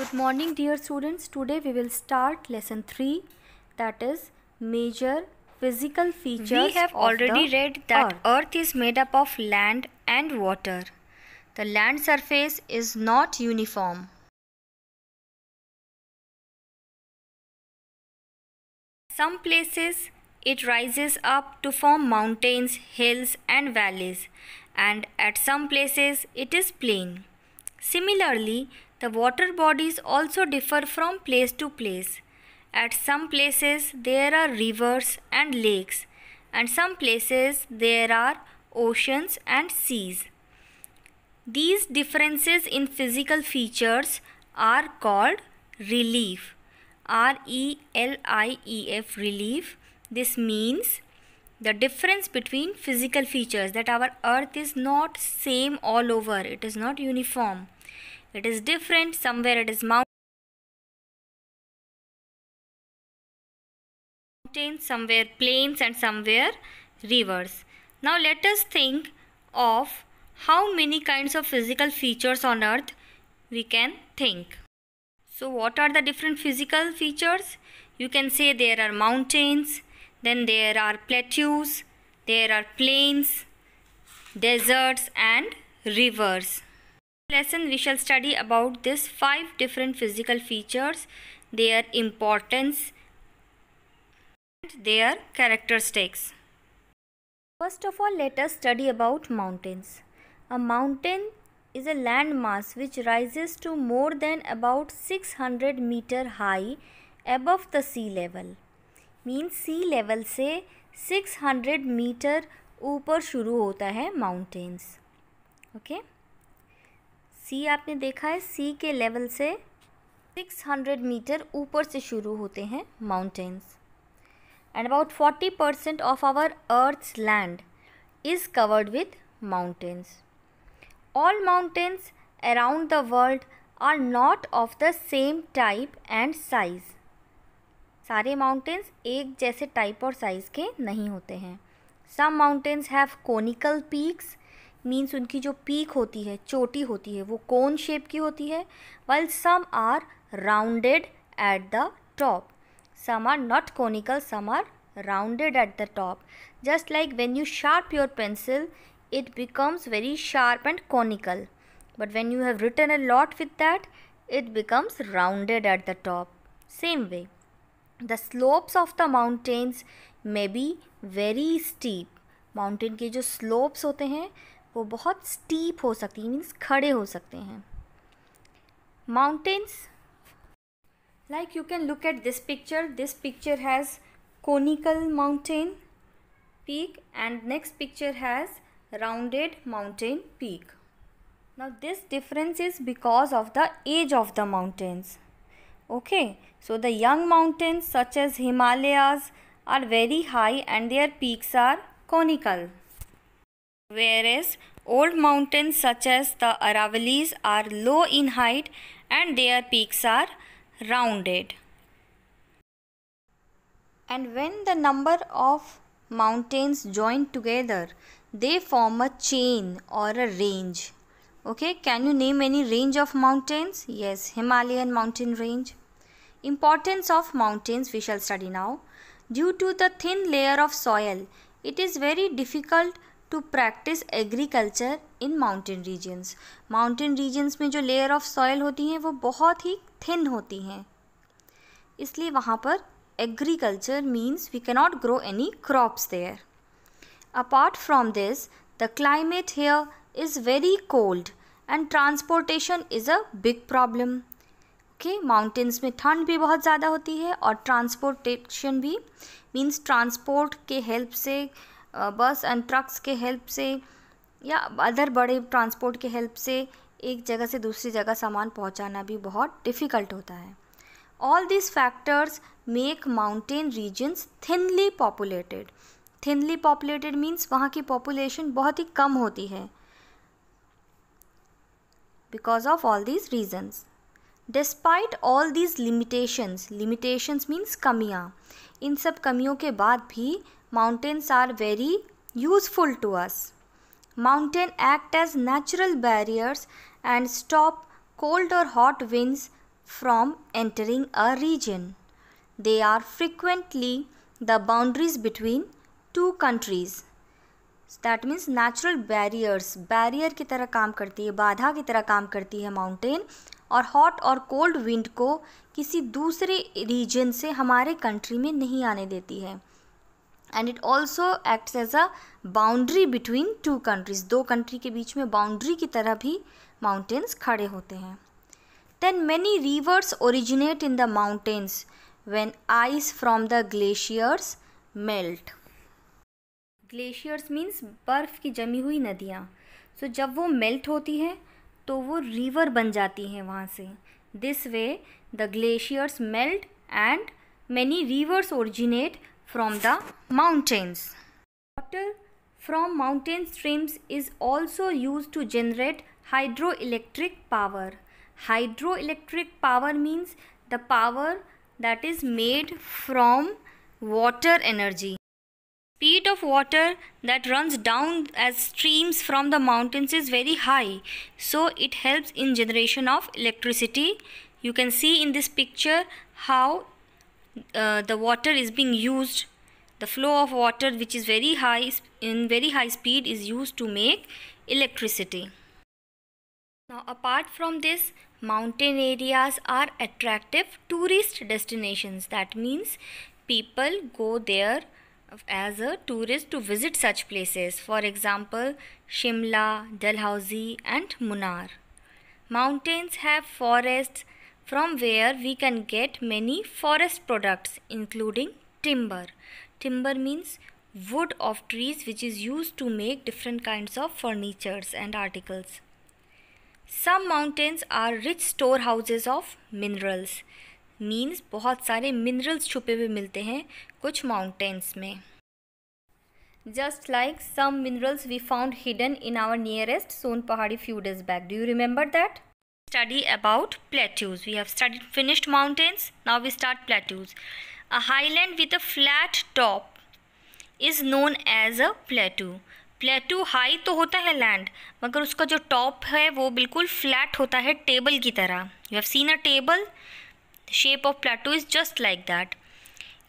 Good morning dear students. Today we will start lesson 3 that is major physical features. We have already read that earth. earth is made up of land and water. The land surface is not uniform. Some places it rises up to form mountains, hills and valleys and at some places it is plain. Similarly, the water bodies also differ from place to place. At some places there are rivers and lakes and some places there are oceans and seas. These differences in physical features are called relief. R E L I E F relief. This means the difference between physical features that our earth is not same all over. It is not uniform it is different somewhere it is mountains somewhere plains and somewhere rivers now let us think of how many kinds of physical features on earth we can think so what are the different physical features you can say there are mountains then there are plateaus there are plains deserts and rivers lesson we shall study about this five different physical features their importance and their characteristics first of all let us study about mountains a mountain is a landmass which rises to more than about 600 meter high above the sea level means sea level say 600 meter upper shuru hota hai mountains okay सी आपने देखा है सी के level से 600 metre ऊपर से शुरू होते हैं mountains and about 40 percent of our earth land is covered with mountains all mountains around the world are not of the same type and size सारे माउंटेन्स एक जैसे टाइप और साइज के नहीं होते हैं some mountains have conical peaks means उनकी जो पीक होती है चोटी होती है वो कौन शेप की होती है well some are rounded at the top some are not conical some are rounded at the top just like when you sharp your pencil it becomes very sharp and conical but when you have return a lot with that it becomes rounded at the top same way the slopes of the mountains may be very steep mountain के जो slopes होते हैं वो बहुत steep हो सकती है means खड़े हो सकते हैं mountains like you can look at this picture this picture has conical mountain peak and next picture has rounded mountain peak now this difference is because of the age of the mountains okay so the young mountains such as Himalayas are very high and their peaks are conical whereas old mountains such as the Aravalis are low in height and their peaks are rounded. And when the number of mountains join together, they form a chain or a range. Okay, can you name any range of mountains? Yes, Himalayan mountain range. Importance of mountains we shall study now. Due to the thin layer of soil, it is very difficult to practise agriculture in mountain regions mountain regions में जो layer of soil होती हैं वो बहुत ही thin होती हैं इसलिए वहाँ पर agriculture means we cannot grow any crops there apart from this the climate here is very cold and transportation is a big problem okay mountains में ठंड भी बहुत ज़्यादा होती है और ट्रांसपोर्टेशन भी मीन्स ट्रांसपोर्ट के हेल्प से बस एंड ट्रक्स के हेल्प से या अदर बड़े ट्रांसपोर्ट के हेल्प से एक जगह से दूसरी जगह सामान पहुंचाना भी बहुत डिफ़िकल्ट होता है all this factors make mountain regions thinly populated thinly populated means वहाँ की पॉपुलेशन बहुत ही कम होती है because of all these reasons despite all these limitations limitations means कमियाँ इन सब कमियों के बाद भी Mountains are very useful to us. Mountain act as natural barriers and stop cold or hot winds from entering a region. They are frequently the boundaries between two countries. That means natural barriers barrier की तरह काम करती है बाधा की तरह काम करती है माउंटेन और हॉट और कोल्ड विंड को किसी दूसरे रीजन से हमारे कंट्री में नहीं आने देती है and it also acts as a boundary between two countries दो कंट्री के बीच में बाउंड्री की तरह भी माउंटेन्स खड़े होते हैं then many rivers originate in the mountains when ice from the glaciers melt glaciers means बर्फ़ की जमी हुई नदियाँ सो so, जब वो मेल्ट होती हैं तो वो रिवर बन जाती हैं वहाँ से this way the glaciers melt and many rivers originate from the mountains. Water from mountain streams is also used to generate hydroelectric power. Hydroelectric power means the power that is made from water energy. Speed of water that runs down as streams from the mountains is very high. So it helps in generation of electricity. You can see in this picture how uh, the water is being used the flow of water which is very high in very high speed is used to make electricity now apart from this mountain areas are attractive tourist destinations that means people go there as a tourist to visit such places for example Shimla, Dalhousie and Munnar. Mountains have forests from where we can get many forest products including timber. Timber means wood of trees which is used to make different kinds of furnitures and articles. Some mountains are rich storehouses of minerals. Means, बहुत सारे minerals छुपे हुए मिलते हैं कुछ mountains में just like some minerals we found hidden in our nearest zone few days back. Do you remember that? study about plateaus we have studied finished mountains now we start plateaus a highland with a flat top is known as a plateau plateau high तो होता है land मगर उसका जो top है वो बिल्कुल flat होता है टेबल की तरह you have seen a table shape of plateau is just like that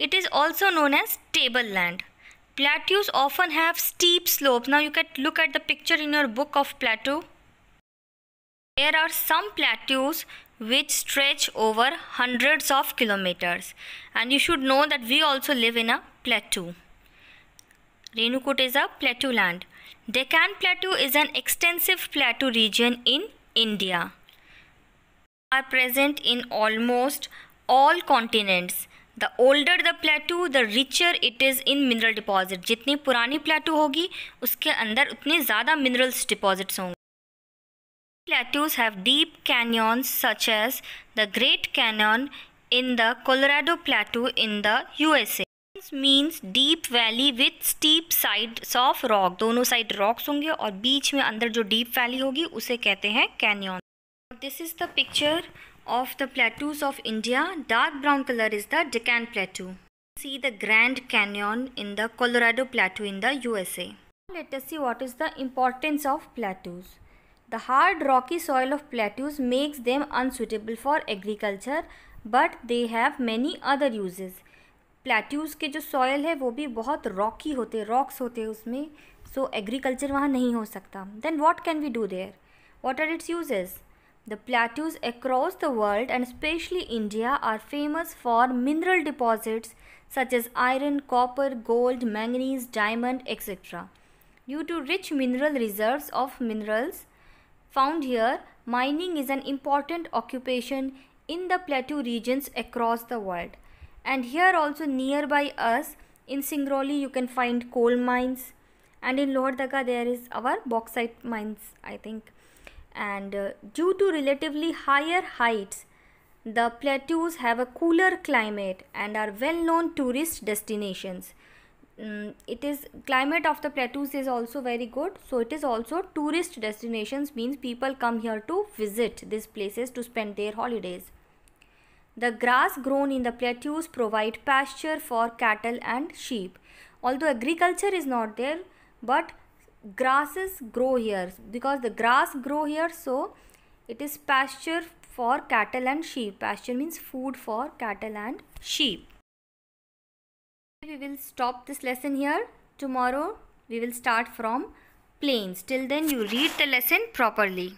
it is also known as table land plateaus often have steep slope now you can look at the picture in your book of plateau There are some plateaus which stretch over hundreds of kilometers and you should know that we also live in a plateau. Renukut is a plateau land. Deccan Plateau is an extensive plateau region in India. Are present in almost all continents. The older the plateau, the richer it is in mineral deposit. जितनी पुरानी plateau होगी उसके अंदर उतने ज़्यादा minerals deposits होंगे plateaus have deep canyons such as the Great Canyon in the Colorado Plateau in the USA. Means deep valley with steep sides of rock दोनों side rocks होंगे और बीच में अंदर जो डीप वैली होगी उसे कहते हैं canyon this is the picture of the plateaus of India dark brown colour is the Deccan plateau see the Grand Canyon in the Colorado plateau in the USA let us see what is the importance of plateaus The hard rocky soil of plateaus makes them unsuitable for agriculture but they have many other uses. Plateaus के जो soil है वो भी बहुत Rocky होते rocks होते उसमें सो agriculture वहाँ नहीं हो सकता then what can we do there what are its uses The plateaus across the world and especially India are famous for mineral deposits such as iron, copper, gold, manganese, diamond, etc. Due to rich mineral reserves of minerals, found here, mining is an important occupation in the plateau regions across the world. And here also nearby us in Singrauli you can find coal mines and in Lohardaga there is our bauxite mines I think. And uh, due to relatively higher heights, the plateaus have a cooler climate and are well-known tourist destinations. Mm, it is climate of the plateaus is also very good so it is also tourist destinations means people come here to visit these places to spend their holidays the grass grown in the plateaus provide pasture for cattle and sheep although agriculture is not there but grasses grow here because the grass grow here so it is pasture for cattle and sheep pasture means food for cattle and sheep we will stop this lesson here. Tomorrow we will start from planes. Till then you read the lesson properly.